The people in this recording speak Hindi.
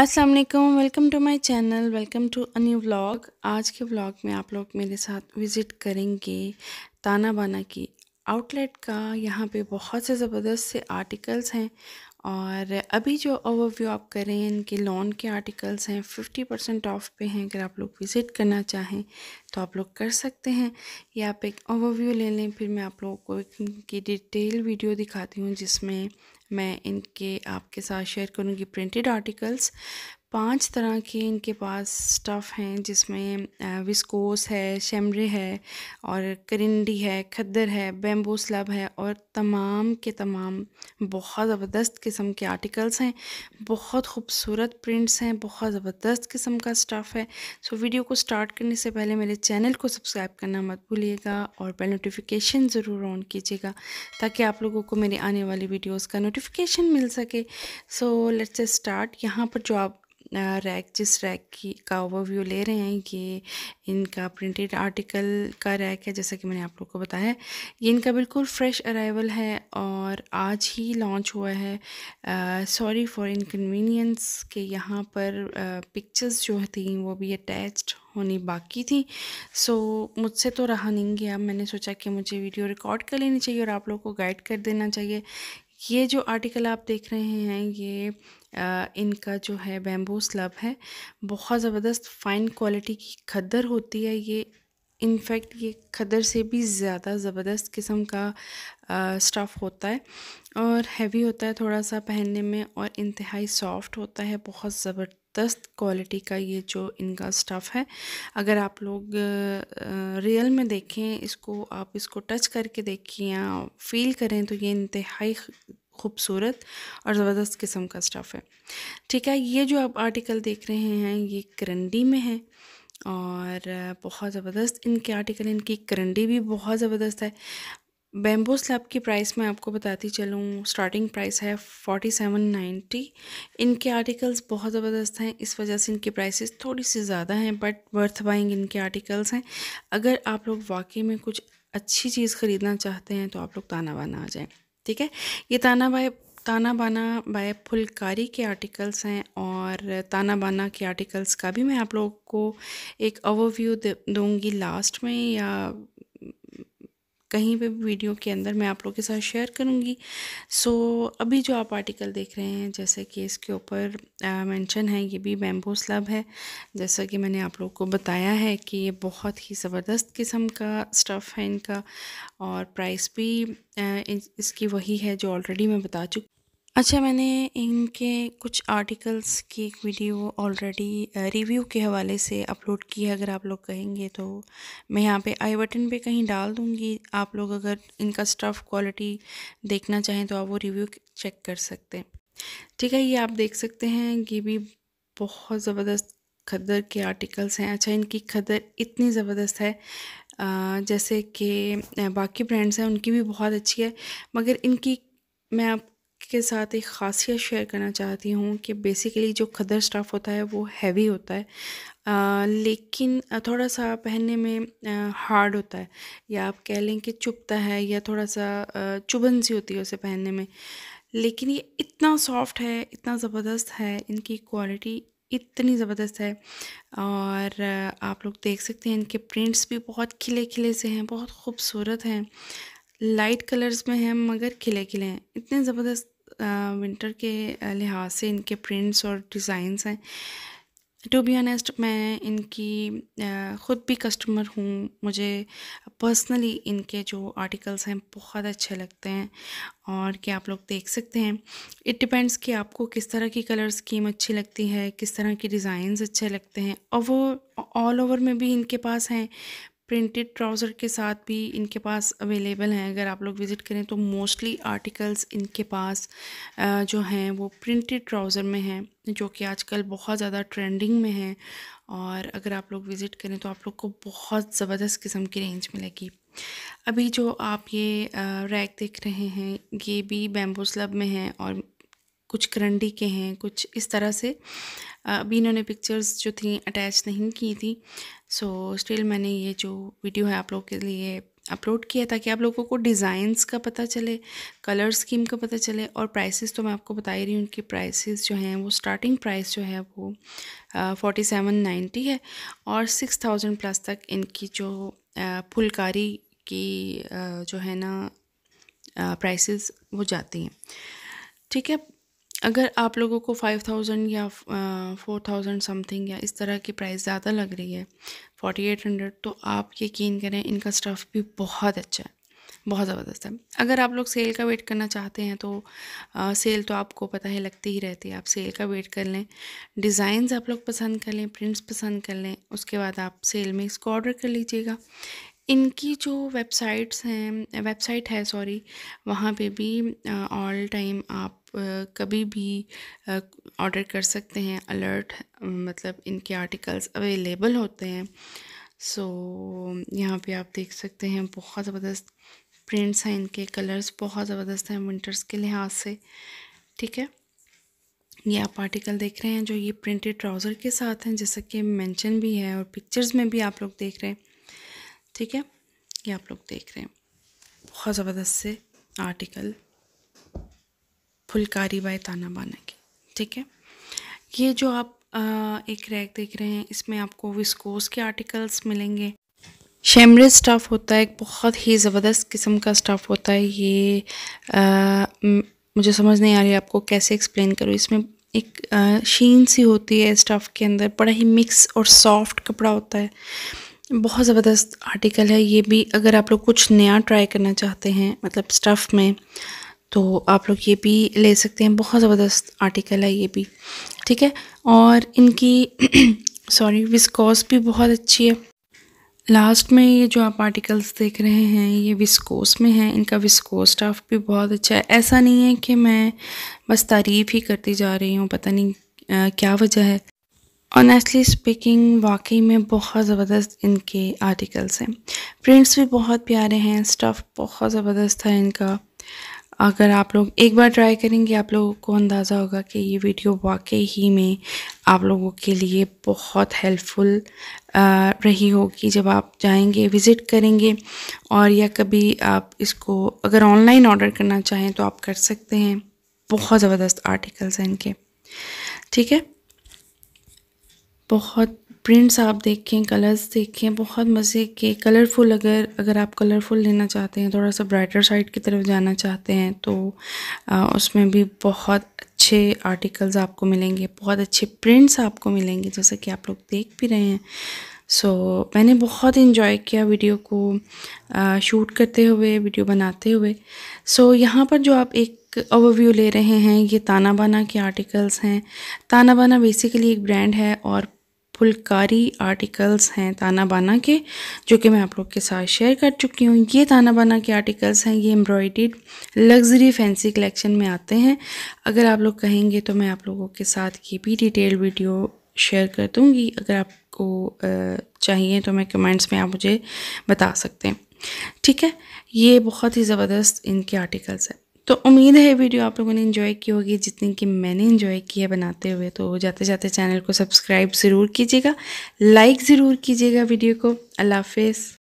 अस्सलाम वालेकुम welcome to my channel welcome to a new vlog आज के व्लॉग में आप लोग मेरे साथ विज़िट करेंगे ताना बाना की आउटलेट का यहाँ पे बहुत से ज़बरदस्त से आर्टिकल्स हैं और अभी जो ओवरव्यू आप करें इनके लॉन के आर्टिकल्स हैं फिफ्टी परसेंट ऑफ पे हैं अगर आप लोग विज़िट करना चाहें तो आप लोग कर सकते हैं या आप एक ओवरव्यू ले लें फिर मैं आप लोगों को इनकी डिटेल वीडियो दिखाती हूँ जिसमें मैं इनके आपके साथ शेयर करूँगी प्रिंटेड आर्टिकल्स पांच तरह के इनके पास स्टफ़ हैं जिसमें विस्कोस है शमरे है और करिंडी है खद्दर है बेम्बो स्लब है और तमाम के तमाम बहुत ज़बरदस्त किस्म के आर्टिकल्स हैं बहुत खूबसूरत प्रिंट्स हैं बहुत ज़बरदस्त किस्म का स्टफ़ है सो वीडियो को स्टार्ट करने से पहले मेरे चैनल को सब्सक्राइब करना मत भूलिएगा और बेल नोटिफिकेशन ज़रूर ऑन कीजिएगा ताकि आप लोगों को मेरे आने वाली वीडियोज़ का नोटिफिकेशन मिल सके सो लेट्स स्टार्ट यहाँ पर जो आप रैक जिस रैक की का ओवरव्यू ले रहे हैं ये इनका प्रिंटेड आर्टिकल का रैक है जैसा कि मैंने आप लोग को बताया ये इनका बिल्कुल फ्रेश अराइवल है और आज ही लॉन्च हुआ है सॉरी फॉर इनकन्वीनियंस के यहाँ पर पिक्चर्स जो थी वो भी अटैच्ड होनी बाकी थी सो so, मुझसे तो रहा नहीं गया मैंने सोचा कि मुझे वीडियो रिकॉर्ड कर लेनी चाहिए और आप लोगों को गाइड कर देना चाहिए ये जो आर्टिकल आप देख रहे हैं ये आ, इनका जो है बैम्बू स्लब है बहुत ज़बरदस्त फ़ाइन क्वालिटी की खद्दर होती है ये इनफैक्ट ये खदर से भी ज़्यादा ज़बरदस्त किस्म का स्टफ़ होता है और हैवी होता है थोड़ा सा पहनने में और इंतहाई सॉफ्ट होता है बहुत ज़बर ज़बरदस्त क्वालिटी का ये जो इनका स्टफ़ है अगर आप लोग रियल में देखें इसको आप इसको टच करके देखिए या फील करें तो ये इंतहाई खूबसूरत और ज़बरदस्त किस्म का स्टफ़ है ठीक है ये जो आप आर्टिकल देख रहे हैं ये करंडी में है और बहुत ज़बरदस्त इनके आर्टिकल इनकी करंडी भी बहुत ज़बरदस्त है बेम्बो स्लैब की प्राइस मैं आपको बताती चलूँ स्टार्टिंग प्राइस है फोर्टी सेवन नाइन्टी इनके आर्टिकल्स बहुत ज़बरदस्त हैं इस वजह से इनकी प्राइसेस थोड़ी सी ज़्यादा हैं बट वर्थ बाइंग इनके आर्टिकल्स हैं अगर आप लोग वाकई में कुछ अच्छी चीज़ ख़रीदना चाहते हैं तो आप लोग ताना बाना आ जाएँ ठीक है ये ताना बाय ताना बाना बाय फुलकारी के आर्टिकल्स हैं और ताना बाना के आर्टिकल्स का भी मैं आप लोगों को एक ओवरव्यू दूंगी लास्ट में या कहीं पे भी वीडियो के अंदर मैं आप लोगों के साथ शेयर करूँगी सो so, अभी जो आप आर्टिकल देख रहे हैं जैसे कि इसके ऊपर मेंशन है ये भी बैम्बो स्लब है जैसा कि मैंने आप लोगों को बताया है कि ये बहुत ही ज़बरदस्त किस्म का स्टफ़ है इनका और प्राइस भी आ, इसकी वही है जो ऑलरेडी मैं बता चुकी अच्छा मैंने इनके कुछ आर्टिकल्स की एक वीडियो ऑलरेडी रिव्यू के हवाले से अपलोड की है अगर आप लोग कहेंगे तो मैं यहाँ पे आई बटन पे कहीं डाल दूँगी आप लोग अगर इनका स्टफ़ क्वालिटी देखना चाहें तो आप वो रिव्यू चेक कर सकते हैं ठीक है ये आप देख सकते हैं ये भी बहुत ज़बरदस्त खदर के आर्टिकल्स हैं अच्छा इनकी खदर इतनी ज़बरदस्त है जैसे कि बाकी ब्रांड्स हैं उनकी भी बहुत अच्छी है मगर इनकी मैं आप के साथ एक खासियत शेयर करना चाहती हूँ कि बेसिकली जो खदर स्टाफ होता है वो हैवी होता है आ, लेकिन थोड़ा सा पहनने में हार्ड होता है या आप कह लें कि चुभता है या थोड़ा सा चुभन सी होती है उसे पहनने में लेकिन ये इतना सॉफ्ट है इतना ज़बरदस्त है इनकी क्वालिटी इतनी ज़बरदस्त है और आप लोग देख सकते हैं इनके प्रिंट्स भी बहुत खिले खिले से हैं बहुत खूबसूरत हैं लाइट कलर्स में हैं मगर खिले खिले हैं इतने ज़बरदस्त विंटर के लिहाज से इनके प्रिंट्स और डिज़ाइंस हैं टू बी ऑनेस्ट मैं इनकी ख़ुद भी कस्टमर हूँ मुझे पर्सनली इनके जो आर्टिकल्स हैं बहुत अच्छे लगते हैं और क्या आप लोग देख सकते हैं इट डिपेंड्स कि आपको किस तरह की कलर स्कीम अच्छी लगती है किस तरह की डिज़ाइंस अच्छे लगते हैं और वो ऑल ओवर में भी इनके पास हैं प्रिंटेड ट्राउज़र के साथ भी इनके पास अवेलेबल हैं अगर आप लोग विज़िट करें तो मोस्टली आर्टिकल्स इनके पास जो हैं वो प्रिंटेड ट्राउज़र में हैं जो कि आजकल बहुत ज़्यादा ट्रेंडिंग में हैं और अगर आप लोग विज़िट करें तो आप लोग को बहुत ज़बरदस्त किस्म की रेंज मिलेगी अभी जो आप ये रैक देख रहे हैं ये भी बैम्बू स्लब में हैं और कुछ करंडी के हैं कुछ इस तरह से अभी इन्होंने पिक्चर्स जो थी अटैच नहीं की थी सो so, स्टिल मैंने ये जो वीडियो है आप लोग के लिए अपलोड किया ताकि आप लोगों को डिज़ाइंस का पता चले कलर स्कीम का पता चले और प्राइसेस तो मैं आपको बता ही रही हूँ उनकी प्राइसेस जो हैं वो स्टार्टिंग प्राइस जो है वो फोर्टी सेवन नाइन्टी है और सिक्स थाउजेंड प्लस तक इनकी जो फुलकारी की जो है ना प्राइसेस वो जाती हैं ठीक है अगर आप लोगों को फाइव थाउजेंड या फोर थाउजेंड समथिंग या इस तरह की प्राइस ज़्यादा लग रही है फोर्टी एट हंड्रेड तो आप यकीन करें इनका स्टफ़ भी बहुत अच्छा है बहुत ज़बरदस्त है अगर आप लोग सेल का वेट करना चाहते हैं तो आ, सेल तो आपको पता है लगती ही रहती है आप सेल का वेट कर लें डिज़ाइंस आप लोग पसंद कर लें प्रिंट्स पसंद कर लें उसके बाद आप सेल में इसको ऑर्डर कर लीजिएगा इनकी जो वेबसाइट्स हैं वेबसाइट है सॉरी वहाँ पे भी ऑल टाइम आप कभी भी ऑर्डर कर सकते हैं अलर्ट मतलब इनके आर्टिकल्स अवेलेबल होते हैं सो यहाँ पे आप देख सकते हैं बहुत ज़बरदस्त प्रिंट्स हैं इनके कलर्स बहुत ज़बरदस्त हैं विंटर्स के लिहाज से ठीक है ये आप आर्टिकल देख रहे हैं जो ये प्रिंटेड ट्राउज़र के साथ हैं जैसा कि मेंशन भी है और पिक्चर्स में भी आप लोग देख रहे हैं ठीक है ये आप लोग देख रहे हैं बहुत ज़बरदस्त से आर्टिकल फुलकारी बाय ताना बाना की ठीक है ये जो आप आ, एक रैक देख रहे हैं इसमें आपको विस्कोस के आर्टिकल्स मिलेंगे शेमरे स्टफ़ होता है एक बहुत ही ज़बरदस्त किस्म का स्टफ़ होता है ये आ, मुझे समझ नहीं आ रही आपको कैसे एक्सप्लेन करूँ इसमें एक आ, शीन सी होती है स्टफ़ के अंदर बड़ा ही मिक्स और सॉफ्ट कपड़ा होता है बहुत ज़बरदस्त आर्टिकल है ये भी अगर आप लोग कुछ नया ट्राई करना चाहते हैं मतलब स्टफ़ में तो आप लोग ये भी ले सकते हैं बहुत ज़बरदस्त आर्टिकल है ये भी ठीक है और इनकी सॉरी विस्कोस भी बहुत अच्छी है लास्ट में ये जो आप आर्टिकल्स देख रहे हैं ये विस्कोस में है इनका विस्कोस स्टाफ भी बहुत अच्छा है ऐसा नहीं है कि मैं बस तारीफ़ ही करती जा रही हूँ पता नहीं आ, क्या वजह है ऑनेस्टली स्पीकिंग वाकई में बहुत ज़बरदस्त इनके आर्टिकल्स हैं प्रिंट्स भी बहुत प्यारे हैं स्टफ़ बहुत ज़बरदस्त है इनका अगर आप लोग एक बार ट्राई करेंगे आप लोगों को अंदाज़ा होगा कि ये वीडियो वाकई ही में आप लोगों के लिए बहुत हेल्पफुल रही होगी जब आप जाएंगे विज़िट करेंगे और या कभी आप इसको अगर ऑनलाइन ऑर्डर करना चाहें तो आप कर सकते हैं बहुत ज़बरदस्त आर्टिकल्स हैं इनके ठीक है बहुत प्रिंट्स आप देखें कलर्स देखें बहुत मज़े के कलरफुल अगर अगर आप कलरफुल लेना चाहते हैं थोड़ा सा ब्राइटर साइड की तरफ जाना चाहते हैं तो आ, उसमें भी बहुत अच्छे आर्टिकल्स आपको मिलेंगे बहुत अच्छे प्रिंट्स आपको मिलेंगे जैसे कि आप लोग देख भी रहे हैं सो so, मैंने बहुत इन्जॉय किया वीडियो को आ, शूट करते हुए वीडियो बनाते हुए सो so, यहाँ पर जो आप एक ओवरव्यू ले रहे हैं ये ताना बाना के आर्टिकल्स हैं ताना बाना बेसिकली एक ब्रांड है और फुलकारी आर्टिकल्स हैं ताना बाना के जो कि मैं आप लोग के साथ शेयर कर चुकी हूँ ये ताना बाना के आर्टिकल्स हैं ये एम्ब्रॉयड लग्जरी फैंसी कलेक्शन में आते हैं अगर आप लोग कहेंगे तो मैं आप लोगों के साथ ये भी डिटेल वीडियो शेयर कर दूँगी अगर आपको चाहिए तो मैं कमेंट्स में आप मुझे बता सकते हैं ठीक है ये बहुत ही ज़बरदस्त इनके आर्टिकल्स हैं तो उम्मीद है वीडियो आप लोगों ने इन्जॉय की होगी जितनी कि मैंने इन्जॉय की है बनाते हुए तो जाते जाते चैनल को सब्सक्राइब ज़रूर कीजिएगा लाइक ज़रूर कीजिएगा वीडियो को अल्लाह हाफ